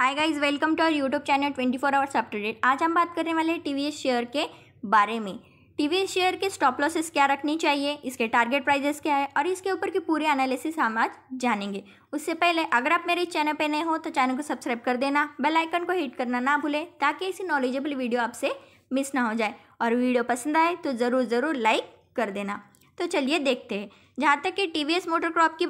hi guys welcome to our YouTube channel 24 four hours up to date आज हम बात करने वाले टी वी शेयर के बारे में टी वी शेयर के स्टॉप लॉसेस क्या रखनी चाहिए इसके टारगेट प्राइजेस क्या है और इसके ऊपर की पूरे एनालिसिस हम आज जानेंगे उससे पहले अगर आप मेरे चैनल पर नए हो तो चैनल को सब्सक्राइब कर देना बेल आइकन को हिट करना ना भूलें ताकि ऐसी नॉलेजेबल वीडियो आपसे मिस ना हो जाए और वीडियो पसंद आए तो ज़रूर ज़रूर लाइक कर देना तो चलिए देखते हैं जहाँ तक कि टी वी मोटर क्रॉप की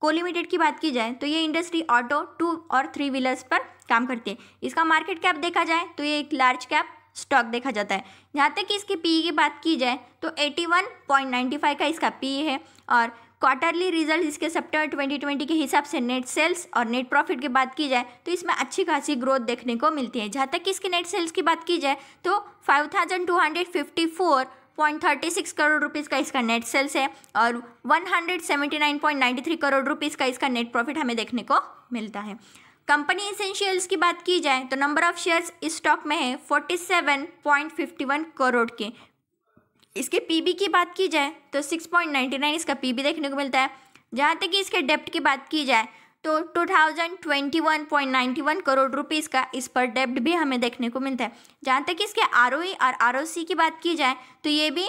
को लिमिटेड की बात की जाए तो ये इंडस्ट्री ऑटो टू और थ्री व्हीलर्स पर काम करती है इसका मार्केट कैप देखा जाए तो ये एक लार्ज कैप स्टॉक देखा जाता है जहाँ तक कि इसकी पी e की बात की जाए तो 81.95 का इसका पी e है और क्वार्टरली रिजल्ट इसके सेप्टेम्बर 2020 के हिसाब से नेट सेल्स और नेट प्रॉफिट की बात की जाए तो इसमें अच्छी खासी ग्रोथ देखने को मिलती है जहाँ तक कि इसकी नेट सेल्स की बात की जाए तो five point thirty six crore rupees का इसका नेट सेल्स है और one hundred seventy nine point ninety three crore rupees का इसका नेट प्रॉफिट हमें देखने को मिलता है कंपनी इसेंशियल्स की बात की जाए तो नंबर ऑफ शेयर्स इस स्टॉक में है forty seven point fifty one crore के इसके पीबी की बात की जाए तो सिक्स पॉइंट नाइन्टी नाइन इसका पीबी देखने को मिलता है जहाँ तक कि इसके डेप्ट की बात की जाए तो 2021.91 करोड़ रुपीज़ का इस पर डेब्ट भी हमें देखने को मिलता है जहाँ तक इसके आर e और आर की बात की जाए तो ये भी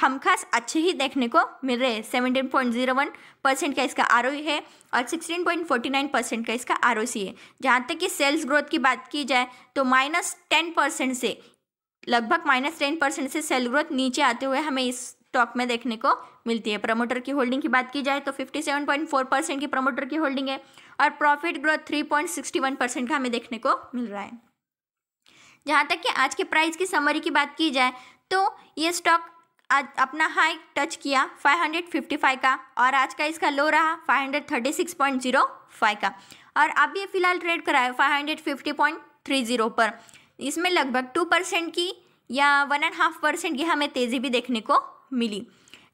हम खास अच्छे ही देखने को मिल रहे हैं seventeen point zero one percent का इसका आर e है और sixteen point forty nine percent का इसका आर है जहाँ तक कि सेल्स ग्रोथ की बात की जाए तो माइनस टेन परसेंट से लगभग माइनस टेन परसेंट से सेल ग्रोथ नीचे आते हुए हमें इस स्टॉक में देखने को मिलती है प्रमोटर की होल्डिंग की बात की जाए तो 57.4 परसेंट की प्रमोटर की होल्डिंग है और प्रॉफिट ग्रोथ 3.61 परसेंट का हमें देखने को मिल रहा है जहाँ तक कि आज के प्राइस की समरी की बात की जाए तो ये स्टॉक आज अपना हाई टच किया 555 का और आज का इसका लो रहा 536.05 का और अब ये फिलहाल ट्रेड करा है 550.30 पर इसमें लगभग टू परसेंट की या वन एंड हाफ परसेंट की हमें तेज़ी भी देखने को मिली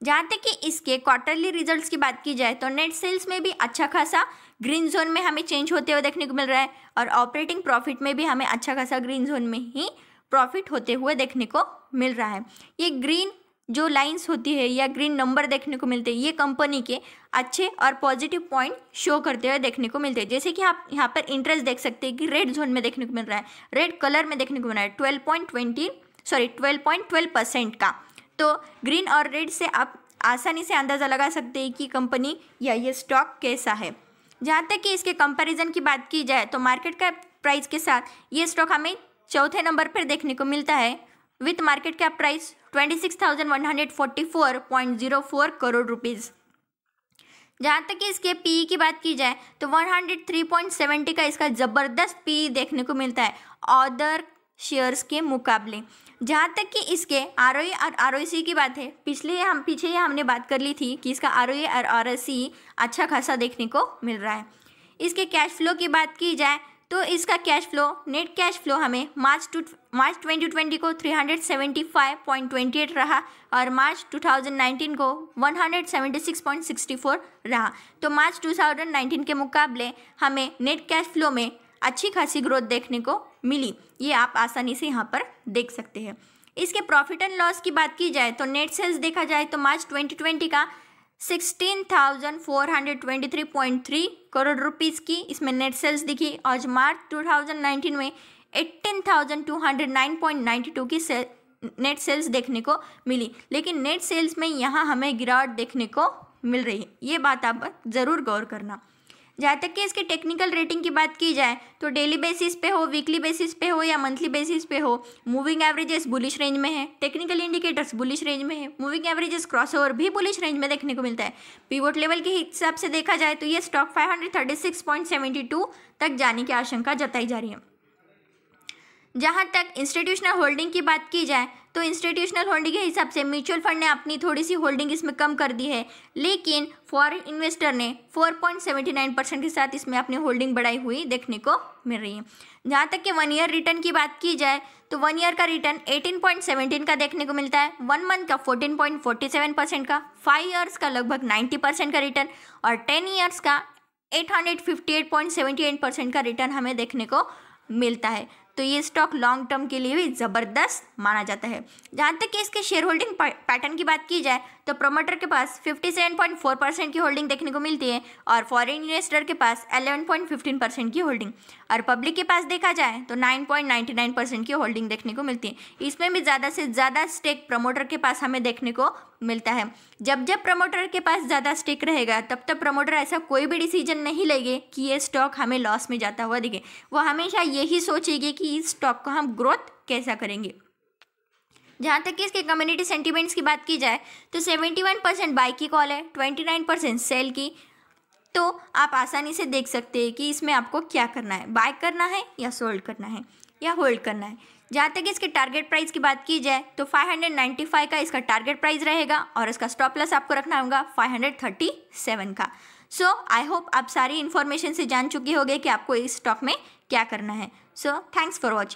जहाँ तक कि इसके क्वार्टरली रिजल्ट्स की बात की जाए तो नेट सेल्स में भी अच्छा खासा ग्रीन जोन में हमें चेंज होते हुए देखने को मिल रहा है और ऑपरेटिंग प्रॉफिट में भी हमें अच्छा खासा ग्रीन जोन में ही प्रॉफिट होते हुए देखने को मिल रहा है ये ग्रीन जो लाइंस होती है या ग्रीन नंबर देखने को मिलते हैं ये कंपनी के अच्छे और पॉजिटिव पॉइंट शो करते हुए देखने को मिलते हैं जैसे कि आप यहाँ पर इंटरेस्ट देख सकते हैं कि रेड जोन में देखने को मिल रहा है रेड कलर में देखने को मिल रहा है twelve point twenty sorry twelve point twelve percent का तो ग्रीन और रेड से आप आसानी से अंदाज़ा लगा सकते हैं कि कंपनी या ये स्टॉक कैसा है जहाँ तक कि इसके कंपैरिजन की बात की जाए तो मार्केट का प्राइस के साथ ये स्टॉक हमें चौथे नंबर पर देखने को मिलता है with market cap price twenty crore rupees जहाँ तक कि इसके पीई e की बात की जाए तो 103.70 का इसका ज़बरदस्त पी e देखने को मिलता है अदर शेयर्स के मुकाबले जहाँ तक कि इसके आर और आर की बात है पिछले हम पीछे हमने बात कर ली थी कि इसका आर और आर अच्छा खासा देखने को मिल रहा है इसके कैश फ्लो की बात की जाए तो इसका cash flow net cash flow हमें मार्च टू मार्च 2020 को 375.28 रहा और मार्च 2019 को 176.64 रहा तो मार्च 2019 के मुकाबले हमें नेट कैश फ्लो में अच्छी खासी ग्रोथ देखने को मिली ये आप आसानी से यहाँ पर देख सकते हैं इसके प्रॉफिट एंड लॉस की बात की जाए तो नेट सेल्स देखा जाए तो मार्च 2020 का 16,423.3 करोड़ रुपीस की इसमें नेट सेल्स दिखी और मार्च 2019 में 18,209.92 की से, नेट सेल्स देखने को मिली लेकिन नेट सेल्स में यहाँ हमें गिरावट देखने को मिल रही है ये बात आप ज़रूर गौर करना जहाँ तक कि इसकी टेक्निकल रेटिंग की बात की जाए तो डेली बेसिस पे हो वीकली बेसिस पे हो या मंथली बेसिस पे हो मूविंग एवरेजेस बुलिश रेंज में है टेक्निकल इंडिकेटर्स बुलिश रेंज में है मूविंग एवरेजेस क्रॉसओवर भी बुलिश रेंज में देखने को मिलता है पीवोट लेवल के हिसाब से देखा जाए तो ये स्टॉक फाइव तक जाने की आशंका जताई जा रही है जहाँ तक इंस्टीट्यूशनल होल्डिंग की बात की जाए तो इंस्टीट्यूशनल होल्डिंग के हिसाब से म्यूचुअल फंड ने अपनी थोड़ी सी होल्डिंग इसमें कम कर दी है लेकिन फॉरेन इन्वेस्टर ने 4.79 परसेंट के साथ इसमें अपनी होल्डिंग बढ़ाई हुई देखने को मिल रही है जहाँ तक कि वन ईयर रिटर्न की बात की जाए तो वन ईयर का रिटर्न 18.17 का देखने को मिलता है वन मंथ का 14.47 परसेंट का फाइव ईयर्स का लगभग 90 परसेंट का रिटर्न और टेन ईयर्स का 858.78 परसेंट का रिटर्न हमें देखने को मिलता है तो ये स्टॉक लॉन्ग टर्म के लिए भी ज़बरदस्त माना जाता है जहाँ तक कि इसके शेयर होल्डिंग पैटर्न की बात की जाए तो प्रमोटर के पास 57.4 परसेंट की होल्डिंग देखने को मिलती है और फॉरेन इन्वेस्टर के पास 11.15 परसेंट की होल्डिंग और पब्लिक के पास देखा जाए तो 9.99 परसेंट की होल्डिंग देखने को मिलती है इसमें भी ज़्यादा से ज़्यादा स्टेक प्रमोटर के पास हमें देखने को मिलता है जब जब प्रमोटर के पास ज़्यादा स्टेक रहेगा तब तब प्रमोटर ऐसा कोई भी डिसीजन नहीं लेंगे कि ये स्टॉक हमें लॉस में जाता हुआ दिखे वो हमेशा यही सोचेगी कि इस स्टॉक को हम ग्रोथ कैसा करेंगे जहाँ तक कि इसके कम्युनिटी सेंटीमेंट्स की बात की जाए तो सेवेंटी वन परसेंट बाई की कॉल है ट्वेंटी नाइन परसेंट सेल की तो आप आसानी से देख सकते हैं कि इसमें आपको क्या करना है बाय करना है या सोल्ड करना है या होल्ड करना है जहाँ तक इसके टारगेट प्राइस की बात की जाए तो 595 का इसका टारगेट प्राइस रहेगा और इसका स्टॉप लॉस आपको रखना होगा 537 का सो आई होप आप सारी इन्फॉर्मेशन से जान चुके होंगे कि आपको इस स्टॉक में क्या करना है सो थैंक्स फॉर वॉचिंग